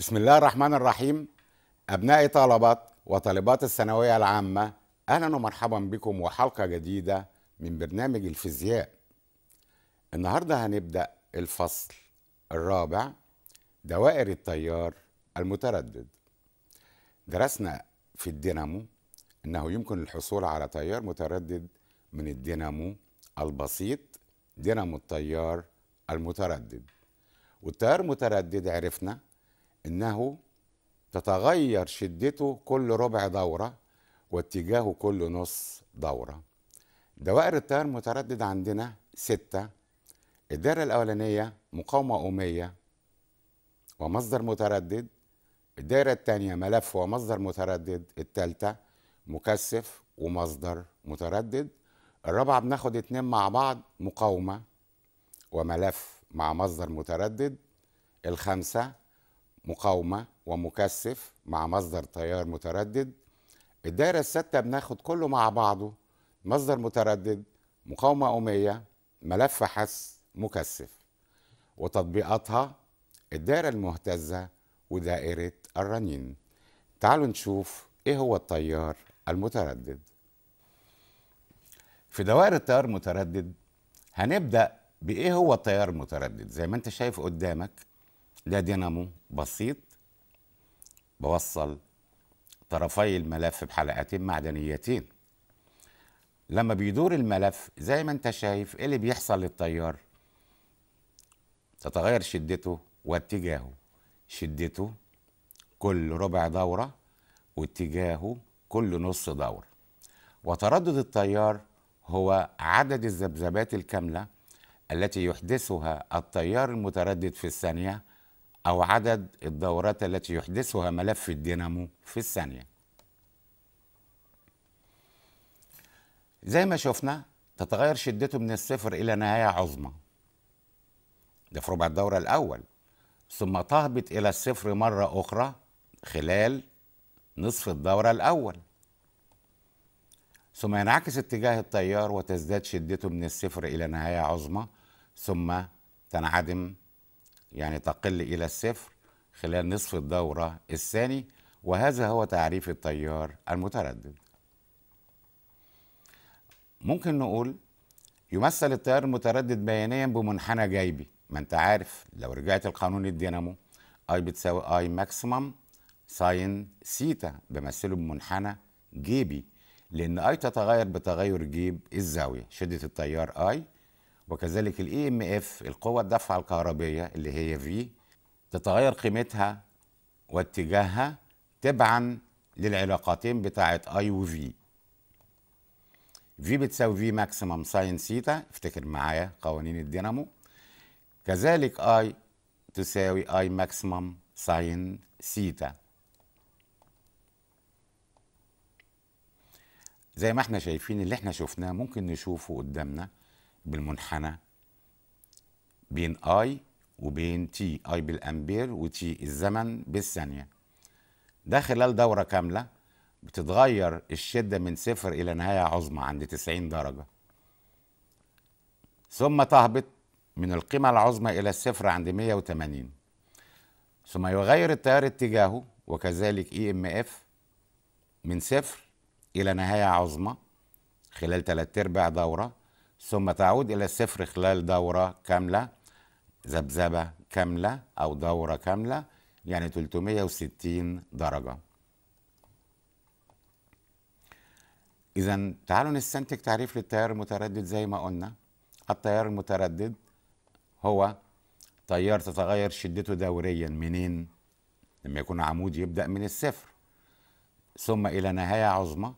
بسم الله الرحمن الرحيم أبنائي طلبة وطالبات الثانوية العامة أهلا ومرحبا بكم وحلقة جديدة من برنامج الفيزياء النهاردة هنبدأ الفصل الرابع دوائر التيار المتردد درسنا في الدينامو أنه يمكن الحصول على تيار متردد من الدينامو البسيط دينامو التيار المتردد والتيار المتردد عرفنا انه تتغير شدته كل ربع دوره واتجاهه كل نص دوره دوائر التيار متردد عندنا ستة الدائرة الأولانية مقاومة أمية ومصدر متردد الدائرة الثانية ملف ومصدر متردد الثالثة مكثف ومصدر متردد الرابعة بناخد اتنين مع بعض مقاومة وملف مع مصدر متردد الخامسة مقاومة ومكثف مع مصدر تيار متردد الدايرة الستة بناخد كله مع بعضه مصدر متردد مقاومة اوميه ملف حس مكثف وتطبيقاتها الدائرة المهتزة ودائرة الرنين تعالوا نشوف ايه هو التيار المتردد في دوائر التيار المتردد هنبدأ بايه هو التيار المتردد زي ما انت شايف قدامك ده دينامو بسيط بوصل طرفي الملف بحلقتين معدنيتين لما بيدور الملف زي ما انت شايف ايه اللي بيحصل للتيار تتغير شدته واتجاهه شدته كل ربع دورة واتجاهه كل نص دورة وتردد التيار هو عدد الذبذبات الكاملة التي يحدثها التيار المتردد في الثانية أو عدد الدورات التي يحدثها ملف الدينامو في الثانية زي ما شفنا تتغير شدته من الصفر إلى نهاية عظمى ده في ربع الدورة الأول ثم تهبط إلى الصفر مرة أخرى خلال نصف الدورة الأول ثم ينعكس اتجاه التيار وتزداد شدته من الصفر إلى نهاية عظمى ثم تنعدم يعني تقل إلى الصفر خلال نصف الدورة الثاني وهذا هو تعريف التيار المتردد ممكن نقول يمثل التيار المتردد بيانيا بمنحنى جيبي ما انت عارف لو رجعت لقانون الدينامو اي بتساوي اي ماكسيمم ساين سيتا بمثله بمنحنى جيبي لان اي تتغير بتغير جيب الزاويه شده التيار اي وكذلك الاي ام e اف القوة الدفع الكهربية اللي هي في تتغير قيمتها واتجاهها تبعا للعلاقتين بتاعة اي وفي في بتساوي في ماكسيمم ساين سيتا افتكر معايا قوانين الدينامو كذلك اي تساوي اي ماكسيمم ساين سيتا زي ما احنا شايفين اللي احنا شفناه ممكن نشوفه قدامنا بالمنحنى بين اي وبين تي اي بالامبير وتي الزمن بالثانيه ده خلال دوره كامله بتتغير الشده من صفر الى نهايه عظمى عند 90 درجه ثم تهبط من القيمه العظمى الى الصفر عند 180 ثم يغير التيار اتجاهه وكذلك اي ام اف من صفر الى نهايه عظمى خلال ثلاث ارباع دوره ثم تعود إلى الصفر خلال دورة كاملة ذبذبة كاملة أو دورة كاملة يعني 360 درجة إذا تعالوا نستنتج تعريف للتيار المتردد زي ما قلنا التيار المتردد هو تيار تتغير شدته دوريا منين؟ لما يكون عمود يبدأ من الصفر ثم إلى نهاية عظمى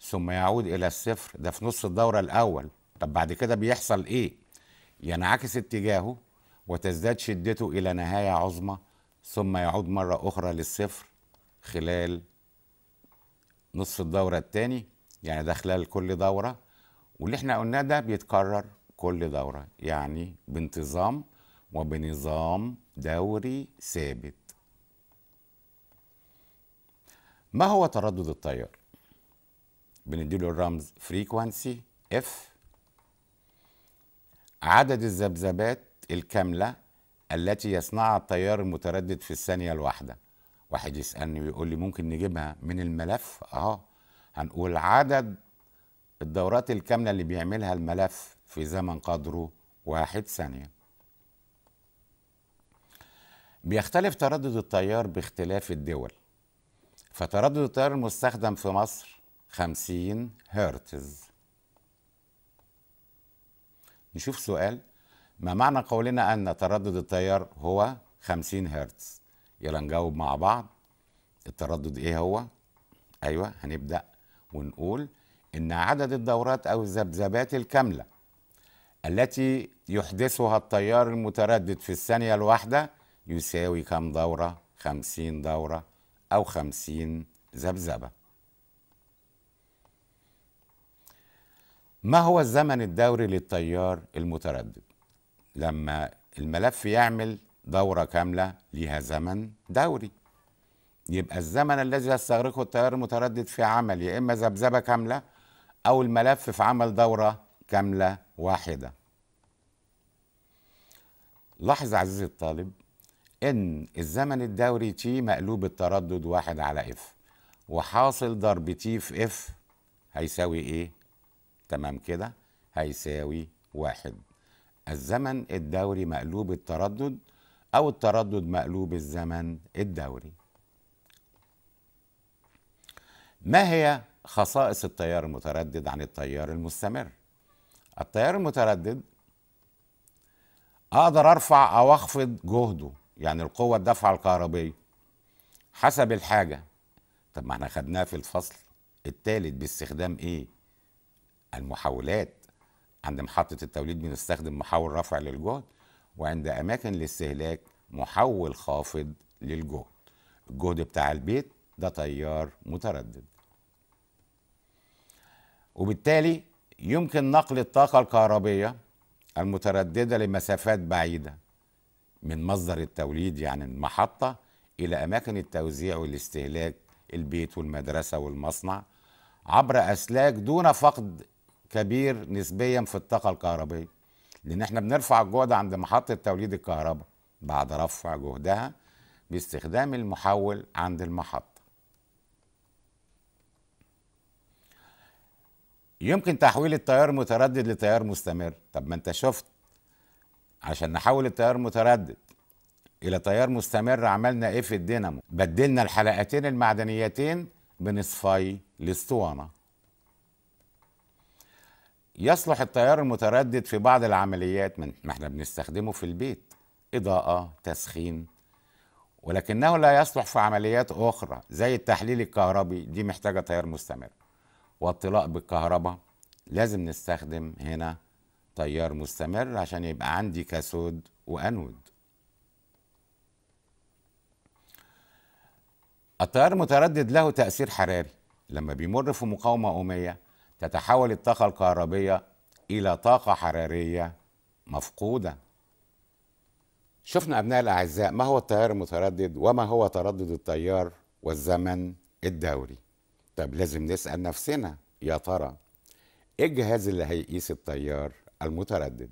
ثم يعود إلى الصفر ده في نص الدورة الأول طب بعد كده بيحصل ايه ينعكس اتجاهه وتزداد شدته الى نهايه عظمى ثم يعود مره اخرى للصفر خلال نصف الدوره الثاني يعني ده خلال كل دوره واللي احنا قلناه ده بيتكرر كل دوره يعني بانتظام وبنظام دوري ثابت ما هو تردد التيار بنديله الرمز فريكوانسي اف عدد الذبذبات الكاملة التي يصنعها التيار المتردد في الثانية الواحدة واحد يسألني ويقول لي ممكن نجيبها من الملف اه هنقول عدد الدورات الكاملة اللي بيعملها الملف في زمن قدره واحد ثانية بيختلف تردد التيار باختلاف الدول فتردد التيار المستخدم في مصر 50 هرتز نشوف سؤال ما معنى قولنا أن تردد التيار هو 50 هرتز يلا نجاوب مع بعض التردد إيه هو أيوة هنبدأ ونقول إن عدد الدورات أو الذبذبات الكاملة التي يحدثها التيار المتردد في الثانية الواحدة يساوي كم دورة 50 دورة أو 50 ذبذبة ما هو الزمن الدوري للتيار المتردد لما الملف يعمل دورة كاملة ليها زمن دوري يبقى الزمن الذي يستغرقه التيار المتردد في عمل يا إما ذبذبة كاملة أو الملف في عمل دورة كاملة واحدة لاحظ عزيزي الطالب إن الزمن الدوري تي مقلوب التردد واحد على إف وحاصل ضرب تي في إف هيساوي إيه؟ تمام كده هيساوي واحد الزمن الدوري مقلوب التردد أو التردد مقلوب الزمن الدوري ما هي خصائص التيار المتردد عن التيار المستمر التيار المتردد أقدر أرفع أو أخفض جهده يعني القوة الدفعة الكهربية حسب الحاجة طب ما احنا خدناها في الفصل الثالث باستخدام ايه المحولات عند محطة التوليد بنستخدم محول رفع للجهد وعند أماكن الاستهلاك محول خافض للجهد الجهد بتاع البيت ده تيار متردد وبالتالي يمكن نقل الطاقة الكهربية المترددة لمسافات بعيدة من مصدر التوليد يعني المحطة إلى أماكن التوزيع والاستهلاك البيت والمدرسة والمصنع عبر أسلاك دون فقد كبير نسبيا في الطاقه الكهربائيه لان احنا بنرفع الجهد عند محطه توليد الكهرباء بعد رفع جهدها باستخدام المحول عند المحطه يمكن تحويل التيار المتردد لتيار مستمر طب ما انت شفت عشان نحول التيار المتردد الى تيار مستمر عملنا ايه في الدينامو بدلنا الحلقتين المعدنيتين بنصفي الاسطوانه يصلح التيار المتردد في بعض العمليات من ما احنا بنستخدمه في البيت إضاءة تسخين ولكنه لا يصلح في عمليات أخرى زي التحليل الكهربي دي محتاجة تيار مستمر والطلاء بالكهرباء لازم نستخدم هنا تيار مستمر عشان يبقى عندي كاثود وأنود التيار المتردد له تأثير حراري لما بيمر في مقاومة أومية تتحول الطاقة الكهربية إلى طاقة حرارية مفقودة شفنا أبناء الأعزاء ما هو التيار المتردد وما هو تردد التيار والزمن الدوري طب لازم نسأل نفسنا يا ترى إيه الجهاز اللي هيقيس التيار المتردد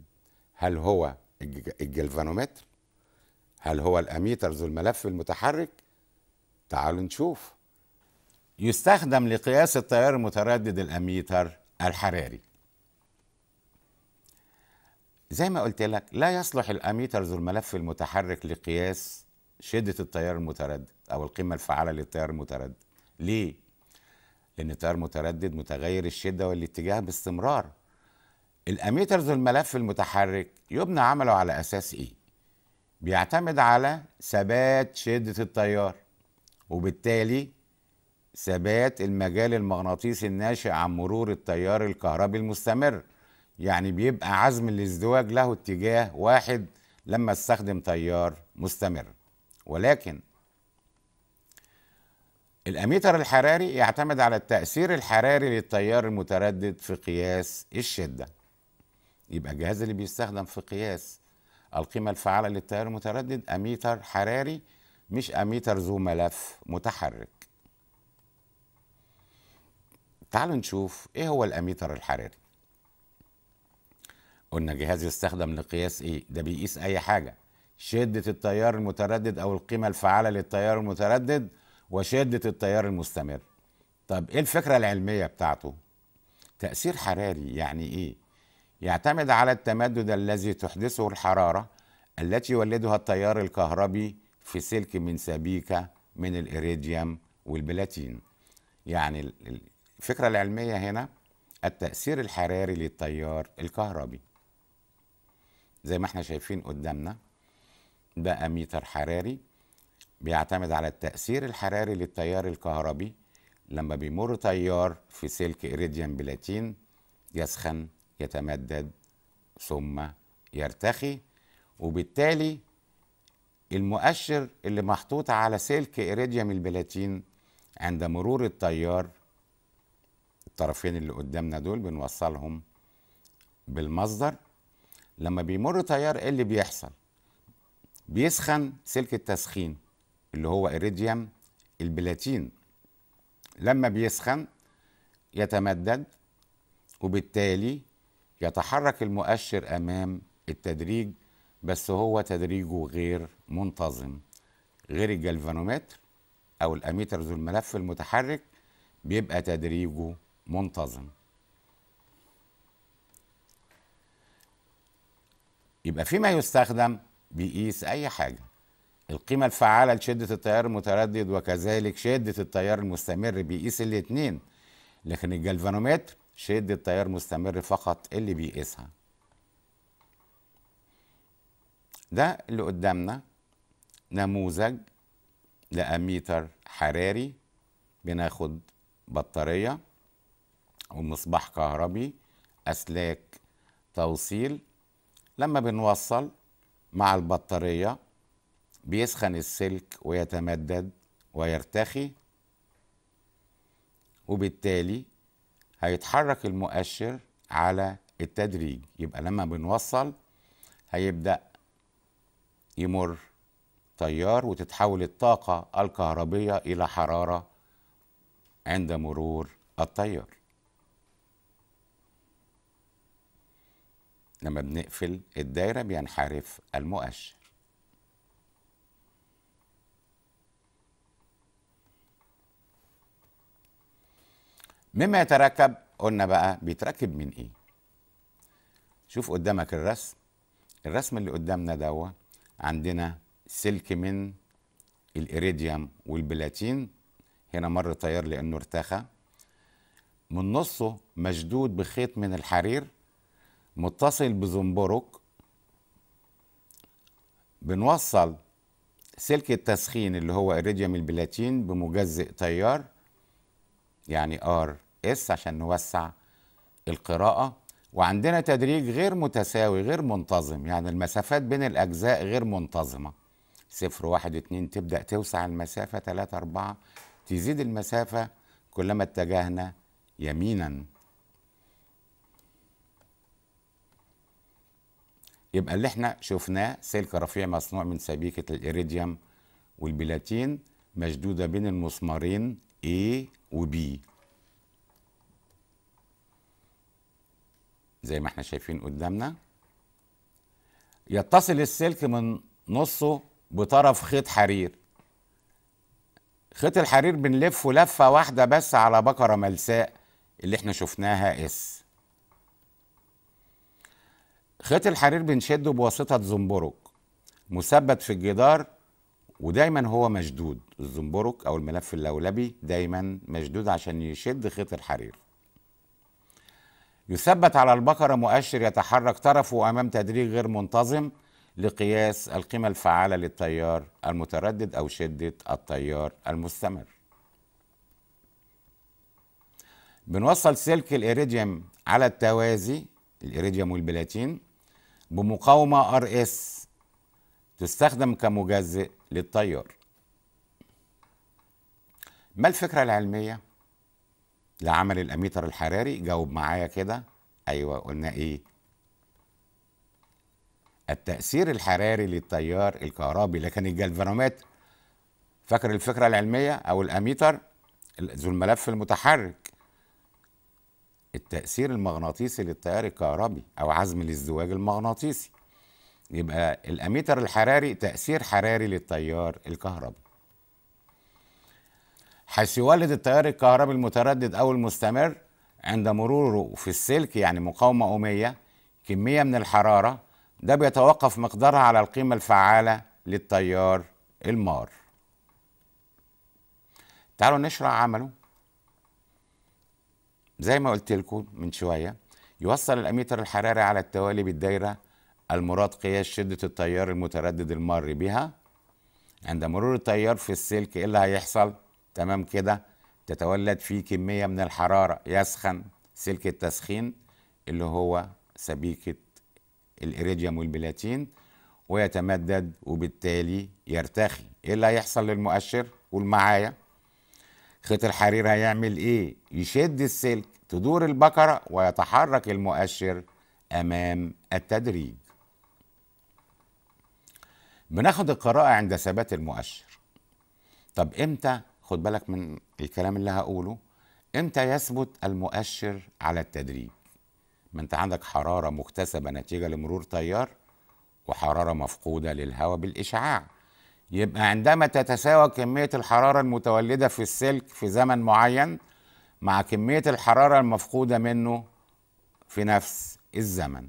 هل هو الجلفانومتر هل هو الأميتر ذو الملف المتحرك تعالوا نشوف يستخدم لقياس التيار المتردد الاميتر الحراري زي ما قلت لك لا يصلح الاميتر ذو الملف المتحرك لقياس شدة التيار المتردد او القيمة الفعالة للتيار المتردد ليه؟ لان التيار المتردد متغير الشدة والاتجاه باستمرار الاميتر ذو الملف المتحرك يبنى عمله على اساس ايه؟ بيعتمد على ثبات شدة التيار وبالتالي ثبات المجال المغناطيسي الناشئ عن مرور التيار الكهربي المستمر يعني بيبقى عزم الازدواج له اتجاه واحد لما استخدم تيار مستمر ولكن الاميتر الحراري يعتمد على التأثير الحراري للتيار المتردد في قياس الشدة يبقى الجهاز اللي بيستخدم في قياس القيمة الفعالة للتيار المتردد اميتر حراري مش اميتر ذو ملف متحرك تعالوا نشوف ايه هو الاميتر الحراري قلنا جهاز يستخدم لقياس ايه ده بيقيس اي حاجه شده التيار المتردد او القيمه الفعاله للتيار المتردد وشده التيار المستمر طب ايه الفكره العلميه بتاعته تاثير حراري يعني ايه يعتمد على التمدد الذي تحدثه الحراره التي يولدها التيار الكهربي في سلك من سبيكه من الإيريديوم والبلاتين يعني الفكرة العلمية هنا التأثير الحراري للتيار الكهربي زي ما احنا شايفين قدامنا ده أميتر حراري بيعتمد على التأثير الحراري للتيار الكهربي لما بيمر تيار في سلك إريديان بلاتين يسخن يتمدد ثم يرتخي وبالتالي المؤشر اللي محطوط على سلك إريديوم البلاتين عند مرور التيار الطرفين اللي قدامنا دول بنوصلهم بالمصدر لما بيمر تيار ايه اللي بيحصل بيسخن سلك التسخين اللي هو إيريديوم البلاتين لما بيسخن يتمدد وبالتالي يتحرك المؤشر أمام التدريج بس هو تدريجه غير منتظم غير الجلفانومتر أو الأميتر ذو الملف المتحرك بيبقى تدريجه منتظم يبقى فيما يستخدم بيقيس اي حاجه القيمه الفعاله لشده التيار المتردد وكذلك شده التيار المستمر بيقيس الاثنين لكن الجلفانومتر شده التيار المستمر فقط اللي بيقيسها ده اللي قدامنا نموذج لاميتر حراري بناخد بطاريه ومصباح كهربي أسلاك توصيل لما بنوصل مع البطارية بيسخن السلك ويتمدد ويرتخي وبالتالي هيتحرك المؤشر على التدريج يبقى لما بنوصل هيبدأ يمر تيار وتتحول الطاقة الكهربية إلى حرارة عند مرور التيار لما بنقفل الدايرة بينحرف المؤشر مما يتركب قلنا بقى بيتركب من ايه شوف قدامك الرسم الرسم اللي قدامنا دوا عندنا سلك من الإيريديوم والبلاتين هنا مر طيار لأنه ارتخى من نصه مشدود بخيط من الحرير متصل بزنبرك بنوصل سلك التسخين اللي هو الريديوم البلاتين بمجزئ تيار يعني ار اس عشان نوسع القراءة وعندنا تدريج غير متساوي غير منتظم يعني المسافات بين الأجزاء غير منتظمة صفر واحد اتنين تبدأ توسع المسافة تلاتة أربعة تزيد المسافة كلما اتجهنا يمينا يبقى اللي احنا شفناه سلك رفيع مصنوع من سبيكة الإيريديوم والبلاتين مشدودة بين المسمارين A و B زي ما احنا شايفين قدامنا يتصل السلك من نصه بطرف خيط حرير خيط الحرير بنلفه لفة واحدة بس على بكرة ملساء اللي احنا شفناها اس خيط الحرير بنشده بواسطة زنبرك مثبت في الجدار ودايما هو مشدود الزنبرك أو الملف اللولبي دايما مشدود عشان يشد خيط الحرير يثبت على البقرة مؤشر يتحرك طرفه أمام تدريج غير منتظم لقياس القيمة الفعالة للتيار المتردد أو شدة التيار المستمر بنوصل سلك الإيريديوم على التوازي الإيريديوم والبلاتين بمقاومة ار اس تستخدم كمجزئ للتيار ما الفكرة العلمية لعمل الأميتر الحراري جاوب معايا كده أيوة قلنا إيه التأثير الحراري للتيار الكهربي لكن الجلفانومتر فاكر الفكرة العلمية أو الأميتر ذو الملف المتحرك التأثير المغناطيسي للتيار الكهربي أو عزم الازدواج المغناطيسي يبقى الأميتر الحراري تأثير حراري للتيار الكهربي حيث يولد التيار الكهربي المتردد أو المستمر عند مروره في السلك يعني مقاومة أومية كمية من الحرارة ده بيتوقف مقدارها على القيمة الفعالة للتيار المار تعالوا نشرح عمله زي ما قلت لكم من شويه يوصل الاميتر الحراري على التوالي بالدايره المراد قياس شده التيار المتردد المار بها عند مرور التيار في السلك ايه اللي هيحصل تمام كده تتولد فيه كميه من الحراره يسخن سلك التسخين اللي هو سبيكه الإيريديوم والبلاتين ويتمدد وبالتالي يرتخي ايه اللي هيحصل للمؤشر قول معايا خيط الحرير هيعمل ايه يشد السلك تدور البكرة ويتحرك المؤشر امام التدريج بناخد القراءة عند ثبات المؤشر طب امتى خد بالك من الكلام اللي هقوله امتى يثبت المؤشر على التدريج ما انت عندك حرارة مكتسبة نتيجة لمرور تيار وحرارة مفقودة للهواء بالإشعاع يبقى عندما تتساوى كمية الحرارة المتولدة في السلك في زمن معين مع كمية الحرارة المفقودة منه في نفس الزمن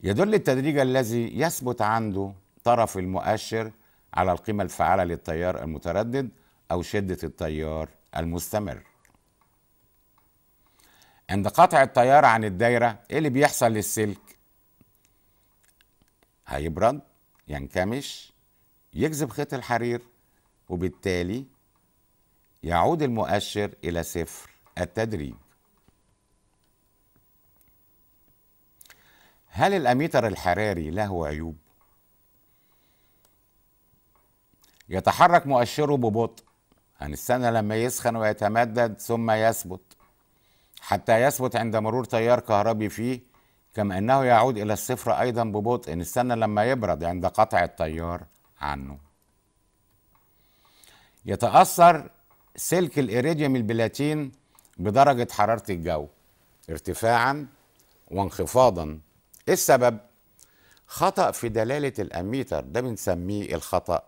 يدل التدريج الذي يثبت عنده طرف المؤشر على القيمة الفعالة للتيار المتردد أو شدة التيار المستمر عند قطع التيار عن الدايرة إيه اللي بيحصل للسلك هيبرد ينكمش يجذب خيط الحرير وبالتالي يعود المؤشر إلى صفر التدريج هل الأميتر الحراري له عيوب؟ يتحرك مؤشره ببطء هنستنى يعني لما يسخن ويتمدد ثم يثبت حتى يثبت عند مرور تيار كهربي فيه كما أنه يعود إلى الصفر أيضا ببطء نستنى لما يبرد عند قطع التيار عنه يتأثر سلك الإيريديوم البلاتين بدرجة حرارة الجو ارتفاعا وانخفاضا إيه السبب؟ خطأ في دلالة الأميتر ده بنسميه الخطأ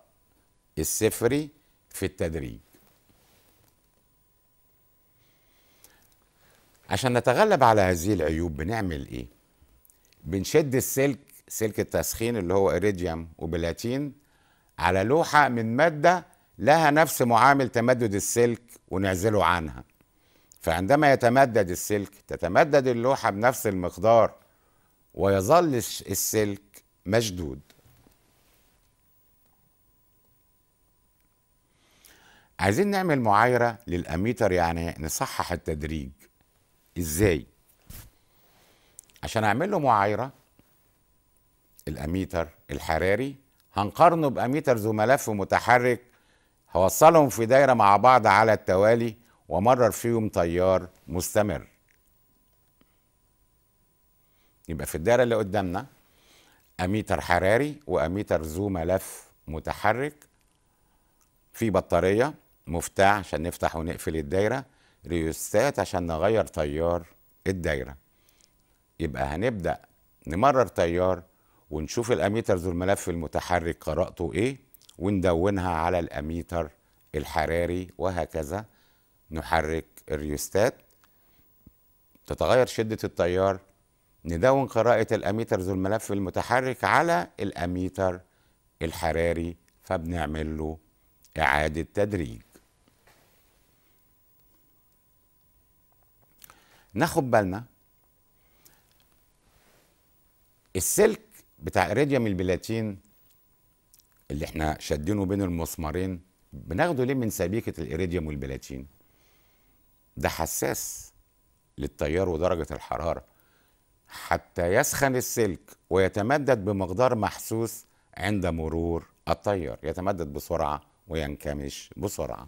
الصفري في التدريج عشان نتغلب على هذه العيوب بنعمل ايه بنشد السلك سلك التسخين اللي هو إريديوم وبلاتين على لوحة من مادة لها نفس معامل تمدد السلك ونعزله عنها فعندما يتمدد السلك تتمدد اللوحة بنفس المقدار ويظل السلك مشدود عايزين نعمل معايرة للأميتر يعني نصحح التدريج إزاي؟ عشان اعمل له معايره الاميتر الحراري هنقارنه باميتر ذو ملف متحرك هوصلهم في دايره مع بعض على التوالي ومرر فيهم تيار مستمر يبقى في الدايره اللي قدامنا اميتر حراري واميتر ذو ملف متحرك في بطاريه مفتاح عشان نفتح ونقفل الدايره ريوستات عشان نغير تيار الدايره يبقى هنبدأ نمرر تيار ونشوف الاميترز والملف المتحرك قراءته ايه وندونها على الاميتر الحراري وهكذا نحرك الريوستات تتغير شدة التيار ندون قراءة الاميتر ذو الملف المتحرك على الاميتر الحراري فبنعمل له اعادة تدريج ناخد بالنا السلك بتاع ايريديوم البلاتين اللي احنا شادينه بين المسمارين بناخده ليه من سبيكه الإيريديوم والبلاتين ده حساس للتيار ودرجه الحراره حتى يسخن السلك ويتمدد بمقدار محسوس عند مرور التيار يتمدد بسرعه وينكمش بسرعه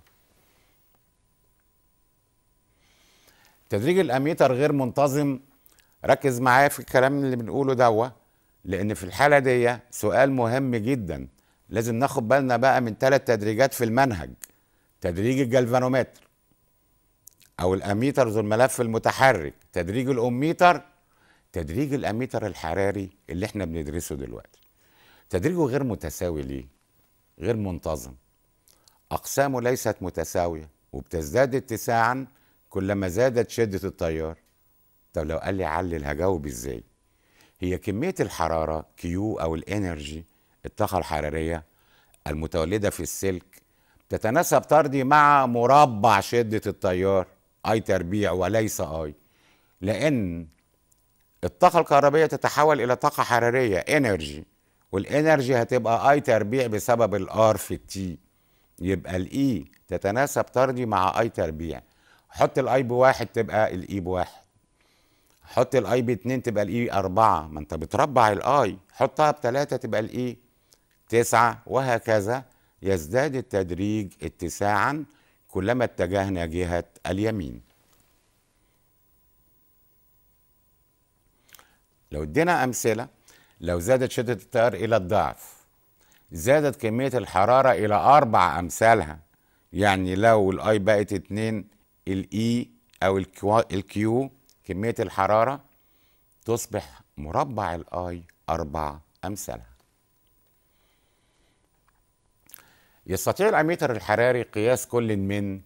تدريج الاميتر غير منتظم ركز معايا في الكلام اللي بنقوله دوا لان في الحاله دي سؤال مهم جدا لازم ناخد بالنا بقى من ثلاث تدريجات في المنهج تدريج الجلفانومتر او الاميتر ذو الملف المتحرك تدريج الاميتر تدريج الاميتر الحراري اللي احنا بندرسه دلوقتي تدريجه غير متساوي ليه غير منتظم اقسامه ليست متساويه وبتزداد اتساعا كلما زادت شده التيار طب لو قال لي علل هجاوب ازاي هي كميه الحراره كيو او الانرجي الطاقه الحراريه المتولده في السلك تتناسب طردي مع مربع شده التيار اي تربيع وليس اي لان الطاقه الكهربية تتحول الى طاقه حراريه انرجي والانرجي هتبقى اي تربيع بسبب الار في التي يبقى الاي e تتناسب طردي مع اي تربيع حط الاي بواحد تبقى الاي e بواحد حط الاي ب 2 تبقى الاي e 4 ما انت بتربع الاي حطها ب 3 تبقى الاي 9 e وهكذا يزداد التدريج اتساعا كلما اتجهنا جهة اليمين لو ادينا أمثلة لو زادت شدة التيار إلى الضعف زادت كمية الحرارة إلى أربع أمثالها يعني لو الأي بقت اتنين الإي e أو الكيو كمية الحرارة تصبح مربع الآي أربع أمثالها يستطيع الأميتر الحراري قياس كل من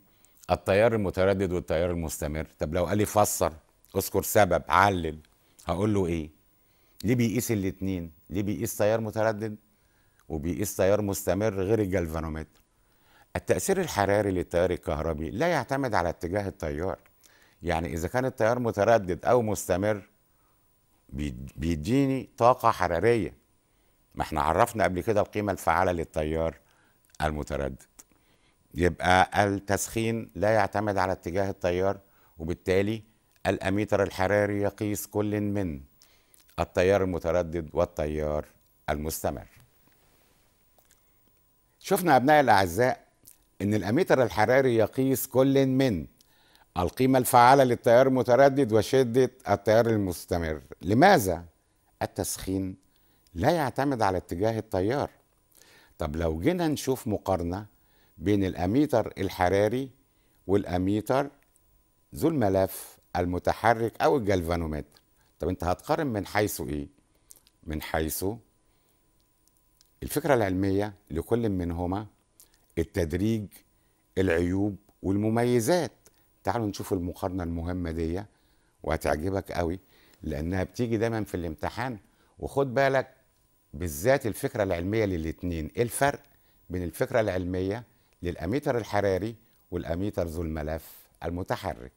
التيار المتردد والتيار المستمر طب لو قال لي فسر اذكر سبب علل هقول له ايه ليه بيقيس الاتنين ليه بيقيس تيار متردد وبيقيس تيار مستمر غير الجلفانومتر التأثير الحراري للتيار الكهربي لا يعتمد على اتجاه التيار يعني اذا كان التيار متردد او مستمر بيديني طاقه حراريه ما احنا عرفنا قبل كده القيمه الفعاله للتيار المتردد يبقى التسخين لا يعتمد على اتجاه التيار وبالتالي الاميتر الحراري يقيس كل من التيار المتردد والتيار المستمر شفنا ابنائي الاعزاء ان الاميتر الحراري يقيس كل من القيمة الفعالة للتيار المتردد وشدة التيار المستمر لماذا؟ التسخين لا يعتمد على اتجاه التيار طب لو جينا نشوف مقارنة بين الأميتر الحراري والأميتر ذو الملف المتحرك أو الجلفانومتر طب أنت هتقارن من حيث إيه؟ من حيث الفكرة العلمية لكل منهما التدريج العيوب والمميزات تعالوا نشوف المقارنه المهمه دي وهتعجبك قوي لانها بتيجي دايما في الامتحان وخد بالك بالذات الفكره العلميه للاثنين ايه الفرق بين الفكره العلميه للاميتر الحراري والاميتر ذو الملف المتحرك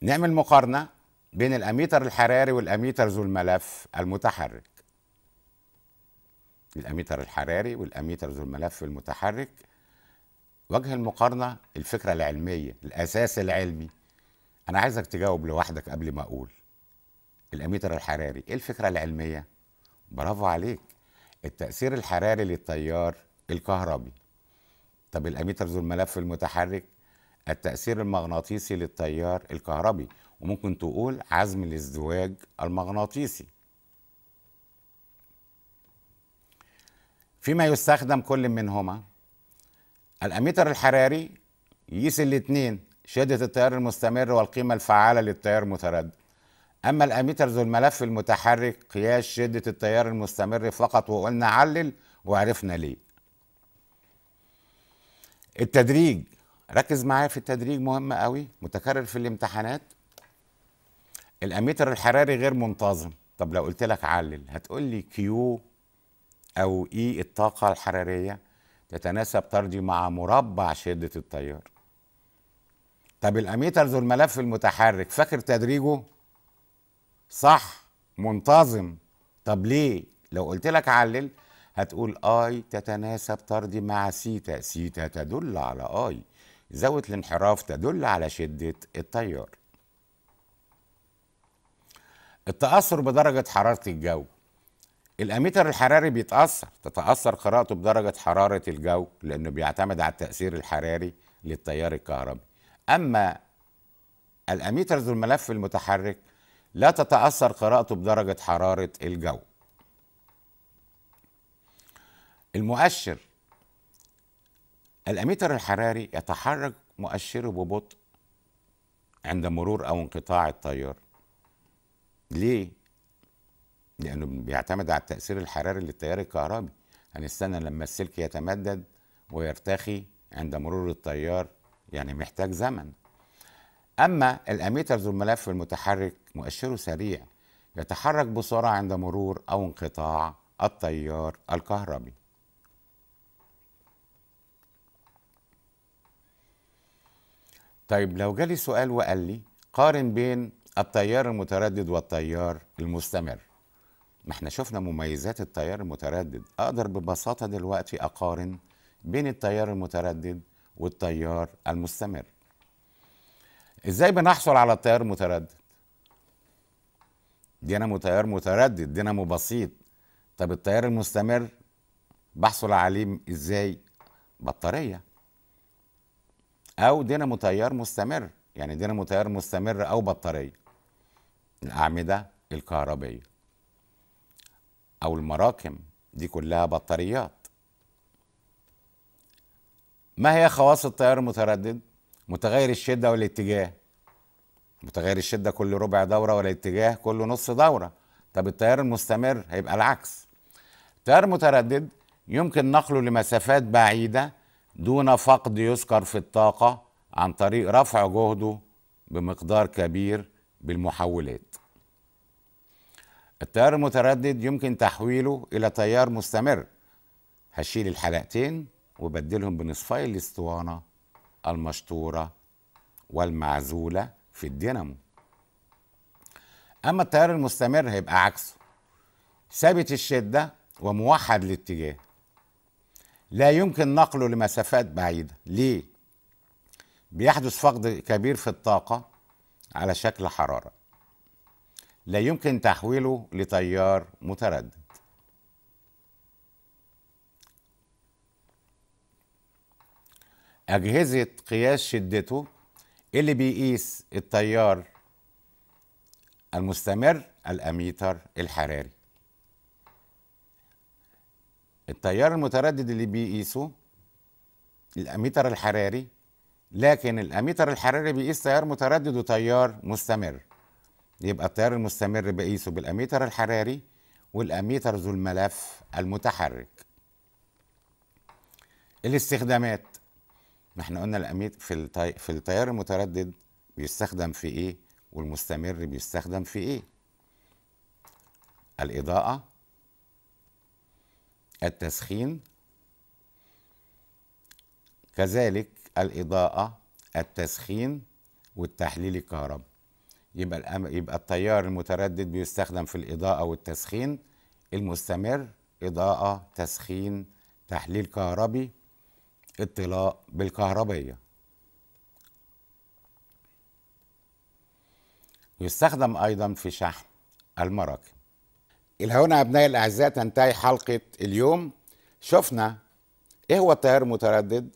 نعمل مقارنه بين الاميتر الحراري والاميتر ذو الملف المتحرك الاميتر الحراري والاميتر ذو الملف المتحرك وجه المقارنه الفكره العلميه الاساس العلمي انا عايزك تجاوب لوحدك قبل ما اقول الاميتر الحراري ايه الفكره العلميه برافو عليك التاثير الحراري للتيار الكهربي طب الاميتر ذو الملف المتحرك التاثير المغناطيسي للتيار الكهربي وممكن تقول عزم الازدواج المغناطيسي فيما يستخدم كل منهما الاميتر الحراري يقيس الاثنين شدة التيار المستمر والقيمة الفعالة للتيار المتردد أما الأميتر ذو الملف المتحرك قياس شدة التيار المستمر فقط وقلنا علل وعرفنا ليه التدريج ركز معايا في التدريج مهم قوي متكرر في الامتحانات الأميتر الحراري غير منتظم طب لو قلت لك علل هتقول لي كيو أو إي الطاقة الحرارية تتناسب طردي مع مربع شدة التيار طب الاميتر ذو الملف المتحرك فاكر تدريجه صح منتظم طب ليه لو قلت لك علل هتقول اي تتناسب طردي مع سيتا سيتا تدل على اي زاوية الانحراف تدل على شدة التيار التأثر بدرجة حرارة الجو الاميتر الحراري بيتاثر تتاثر قراءته بدرجه حراره الجو لانه بيعتمد على التاثير الحراري للتيار الكهربي اما الاميتر ذو الملف المتحرك لا تتاثر قراءته بدرجه حراره الجو المؤشر الاميتر الحراري يتحرك مؤشره ببطء عند مرور او انقطاع التيار ليه لأنه بيعتمد على التأثير الحراري للتيار الكهربي هنستنى لما السلك يتمدد ويرتخي عند مرور التيار يعني محتاج زمن أما الأميترز والملف المتحرك مؤشره سريع يتحرك بسرعة عند مرور أو انقطاع التيار الكهربي طيب لو جالي سؤال وقال لي قارن بين التيار المتردد والتيار المستمر ما احنا شفنا مميزات التيار المتردد اقدر ببساطه دلوقتي اقارن بين التيار المتردد والتيار المستمر ازاي بنحصل على التيار المتردد دينامو تيار متردد دينامو بسيط طب التيار المستمر بحصل عليه ازاي بطاريه او دينامو تيار مستمر يعني دينامو تيار مستمر او بطاريه الاعمده الكهربائيه او المراكم دي كلها بطاريات ما هي خواص التيار المتردد متغير الشده والاتجاه متغير الشده كل ربع دوره والاتجاه كل نص دوره طب التيار المستمر هيبقى العكس التيار المتردد يمكن نقله لمسافات بعيده دون فقد يذكر في الطاقه عن طريق رفع جهده بمقدار كبير بالمحولات التيار المتردد يمكن تحويله إلى تيار مستمر هشيل الحلقتين وبدلهم بنصفي الاسطوانة المشطورة والمعزولة في الدينامو أما التيار المستمر هيبقى عكسه ثابت الشدة وموحد الاتجاه لا يمكن نقله لمسافات بعيدة ليه؟ بيحدث فقد كبير في الطاقة على شكل حرارة لا يمكن تحويله لتيار متردد أجهزة قياس شدته اللي بيقيس التيار المستمر الأميتر الحراري التيار المتردد اللي بيقيسه الأميتر الحراري لكن الأميتر الحراري بيقيس تيار متردد وتيار مستمر يبقى التيار المستمر بقيسه بالاميتر الحراري والاميتر ذو الملف المتحرك الاستخدامات ما احنا قلنا الاميت في التي... في التيار المتردد بيستخدم في ايه والمستمر بيستخدم في ايه الاضاءه التسخين كذلك الاضاءه التسخين والتحليل الكهرباء يبقى يبقى التيار المتردد بيستخدم في الإضاءة والتسخين المستمر إضاءة تسخين تحليل كهربي اطلاء بالكهربية يستخدم أيضا في شحن المراكب إلى هنا أبنائي الأعزاء تنتهي حلقة اليوم شفنا إيه هو التيار المتردد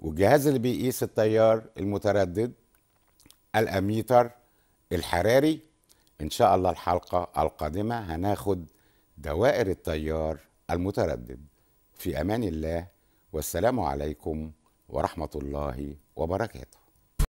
والجهاز اللي بيقيس التيار المتردد الأميتر الحراري إن شاء الله الحلقة القادمة هناخد دوائر التيار المتردد في أمان الله والسلام عليكم ورحمة الله وبركاته